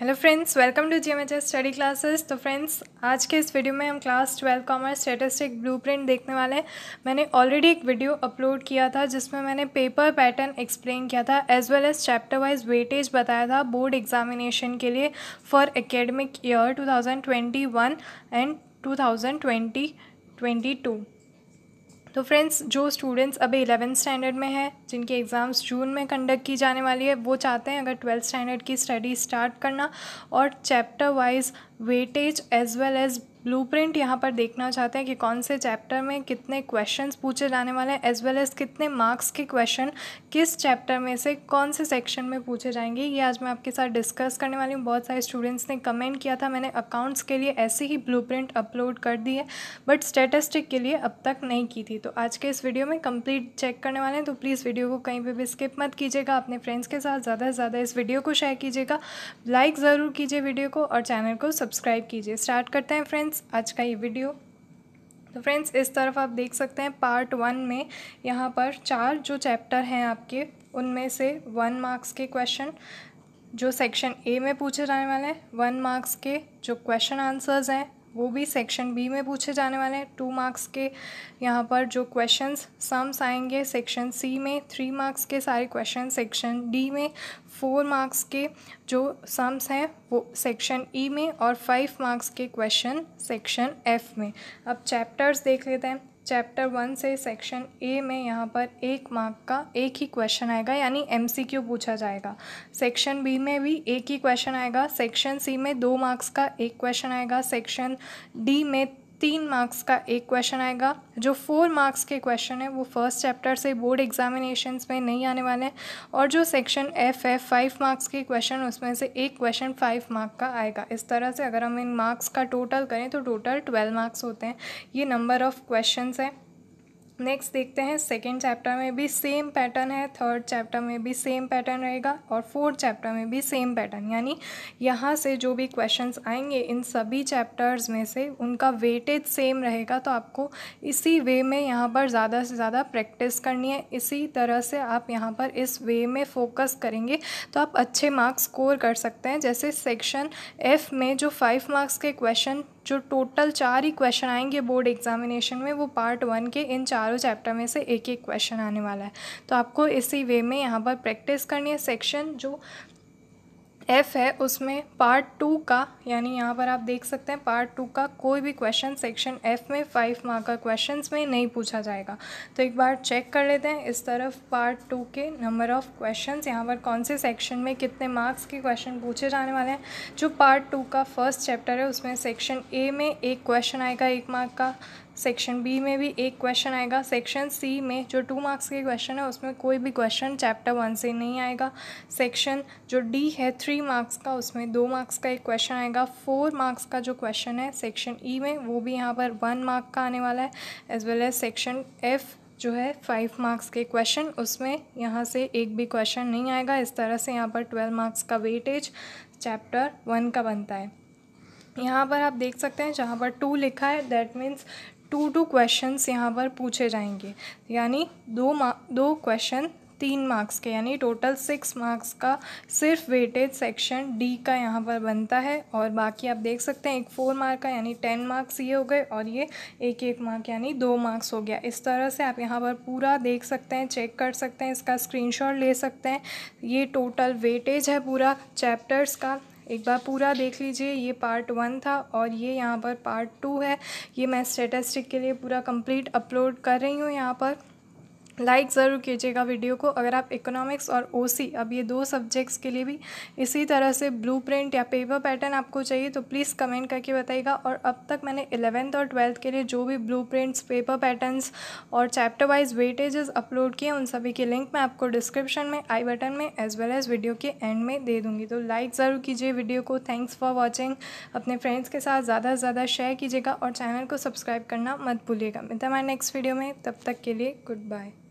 hello friends welcome to G M H S study classes तो friends आज के इस वीडियो में हम class twelve commerce statistic blueprint देखने वाले हैं मैंने ऑलरेडी एक वीडियो अपलोड किया था जिसमें मैंने पेपर पैटर्न एक्सप्लेन किया था as well as chapter wise weightage बताया था बोर्ड एग्जामिनेशन के लिए for academic year two thousand twenty one and two thousand twenty twenty two तो फ्रेंड्स जो स्टूडेंट्स अभी इलेवेंथ स्टैंडर्ड में हैं जिनके एग्ज़ाम्स जून में कंडक्ट की जाने वाली है वो चाहते हैं अगर ट्वेल्थ स्टैंडर्ड की स्टडी स्टार्ट करना और chapter wise weightage as well as blue print यहाँ पर देखना चाहते हैं कि कौन से चैप्टर में कितने क्वेश्चंस पूछे जाने वाले हैं एज वेल एज़ कितने मार्क्स के क्वेश्चन किस चैप्टर में से कौन से सेक्शन में पूछे जाएंगे ये आज मैं आपके साथ डिस्कस करने वाली हूँ बहुत सारे स्टूडेंट्स ने कमेंट किया था मैंने अकाउंट्स के लिए ऐसे ही प्रिंट अपलोड कर दी है बट स्टेटिस्टिक के लिए अब तक नहीं की थी तो आज के इस वीडियो में कंप्लीट चेक करने वाले हैं तो प्लीज़ वीडियो को कहीं पर भी स्किप मत कीजिएगा अपने फ्रेंड्स के साथ ज़्यादा से ज़्यादा इस वीडियो को शेयर कीजिएगा लाइक ज़रूर कीजिए वीडियो को और चैनल को सब्सक्राइब सब्सक्राइब कीजिए स्टार्ट करते हैं फ्रेंड्स आज का ये वीडियो तो फ्रेंड्स इस तरफ आप देख सकते हैं पार्ट वन में यहाँ पर चार जो चैप्टर हैं आपके उनमें से वन मार्क्स के क्वेश्चन जो सेक्शन ए में पूछे जाने वाले हैं वन मार्क्स के जो क्वेश्चन आंसर्स हैं वो भी सेक्शन बी में पूछे जाने वाले हैं टू मार्क्स के यहाँ पर जो क्वेश्चंस सम्स आएंगे सेक्शन सी में थ्री मार्क्स के सारे क्वेश्चन सेक्शन डी में फोर मार्क्स के जो सम्स हैं वो सेक्शन ई e में और फाइव मार्क्स के क्वेश्चन सेक्शन एफ में अब चैप्टर्स देख लेते हैं चैप्टर वन से सेक्शन ए में यहाँ पर एक मार्क का एक ही क्वेश्चन आएगा यानी एमसीक्यू पूछा जाएगा सेक्शन बी में भी एक ही क्वेश्चन आएगा सेक्शन सी में दो मार्क्स का एक क्वेश्चन आएगा सेक्शन डी में तीन मार्क्स का एक क्वेश्चन आएगा जो फोर मार्क्स के क्वेश्चन है वो फर्स्ट चैप्टर से बोर्ड एग्जामिनेशन में नहीं आने वाले हैं और जो सेक्शन एफ है फाइव मार्क्स के क्वेश्चन उसमें से एक क्वेश्चन फाइव मार्क का आएगा इस तरह से अगर हम इन मार्क्स का टोटल करें तो टोटल ट्वेल्व मार्क्स होते हैं ये नंबर ऑफ़ क्वेश्चन है नेक्स्ट देखते हैं सेकेंड चैप्टर में भी सेम पैटर्न है थर्ड चैप्टर में भी सेम पैटर्न रहेगा और फोर्थ चैप्टर में भी सेम पैटर्न यानी यहाँ से जो भी क्वेश्चंस आएंगे इन सभी चैप्टर्स में से उनका वेटेज सेम रहेगा तो आपको इसी वे में यहाँ पर ज़्यादा से ज़्यादा प्रैक्टिस करनी है इसी तरह से आप यहाँ पर इस वे में फोकस करेंगे तो आप अच्छे मार्क्स स्कोर कर सकते हैं जैसे सेक्शन एफ में जो फाइव मार्क्स के क्वेश्चन जो टोटल चार ही क्वेश्चन आएंगे बोर्ड एग्जामिनेशन में वो पार्ट वन के इन चारों चैप्टर में से एक एक क्वेश्चन आने वाला है तो आपको इसी वे में यहाँ पर प्रैक्टिस करनी है सेक्शन जो एफ़ है उसमें पार्ट टू का यानी यहाँ पर आप देख सकते हैं पार्ट टू का कोई भी क्वेश्चन सेक्शन एफ़ में फाइव मार्क का क्वेश्चंस में नहीं पूछा जाएगा तो एक बार चेक कर लेते हैं इस तरफ पार्ट टू के नंबर ऑफ़ क्वेश्चंस यहाँ पर कौन से सेक्शन में कितने मार्क्स के क्वेश्चन पूछे जाने वाले हैं जो पार्ट टू का फर्स्ट चैप्टर है उसमें सेक्शन ए में एक क्वेश्चन आएगा एक मार्क का सेक्शन बी में भी एक क्वेश्चन आएगा सेक्शन सी में जो टू मार्क्स के क्वेश्चन है उसमें कोई भी क्वेश्चन चैप्टर वन से नहीं आएगा सेक्शन जो डी है थ्री मार्क्स का उसमें दो मार्क्स का एक क्वेश्चन आएगा फोर मार्क्स का जो क्वेश्चन है सेक्शन ई e में वो भी यहाँ पर वन मार्क का आने वाला है as well as section F जो है फाइव मार्क्स के क्वेश्चन उसमें यहाँ से एक भी क्वेश्चन नहीं आएगा इस तरह से यहाँ पर ट्वेल्व मार्क्स का वेटेज चैप्टर वन का बनता है यहाँ पर आप देख सकते हैं जहाँ पर टू लिखा है that means two two questions यहाँ पर पूछे जाएंगे यानी दो दो क्वेश्चन तीन मार्क्स के यानी टोटल सिक्स मार्क्स का सिर्फ वेटेज सेक्शन डी का यहाँ पर बनता है और बाकी आप देख सकते हैं एक फोर मार्क का यानी टेन मार्क्स ये हो गए और ये एक एक मार्क यानी दो मार्क्स हो गया इस तरह से आप यहाँ पर पूरा देख सकते हैं चेक कर सकते हैं इसका स्क्रीनशॉट ले सकते हैं ये टोटल वेटेज है पूरा चैप्टर्स का एक बार पूरा देख लीजिए ये पार्ट वन था और ये यहाँ पर पार्ट टू है ये मैं स्टेटस्टिक के लिए पूरा कंप्लीट अपलोड कर रही हूँ यहाँ पर लाइक ज़रूर कीजिएगा वीडियो को अगर आप इकोनॉमिक्स और ओसी अब ये दो सब्जेक्ट्स के लिए भी इसी तरह से ब्लूप्रिंट या पेपर पैटर्न आपको चाहिए तो प्लीज़ कमेंट करके बताइएगा और अब तक मैंने इलेवेंथ और ट्वेल्थ के लिए जो भी ब्लूप्रिंट्स पेपर पैटर्न्स और चैप्टर वाइज वेटेजेस अपलोड किए उन सभी के लिंक मैं आपको डिस्क्रिप्शन में आई बटन में एज वेल एज़ वीडियो के एंड में दे दूँगी तो लाइक ज़रूर कीजिए वीडियो को थैंक्स फॉर वॉचिंग अपने फ्रेंड्स के साथ ज़्यादा से ज़्यादा शेयर कीजिएगा और चैनल को सब्सक्राइब करना मत भूलिएगा मिलता हमारे नेक्स्ट वीडियो में तब तक के लिए गुड बाय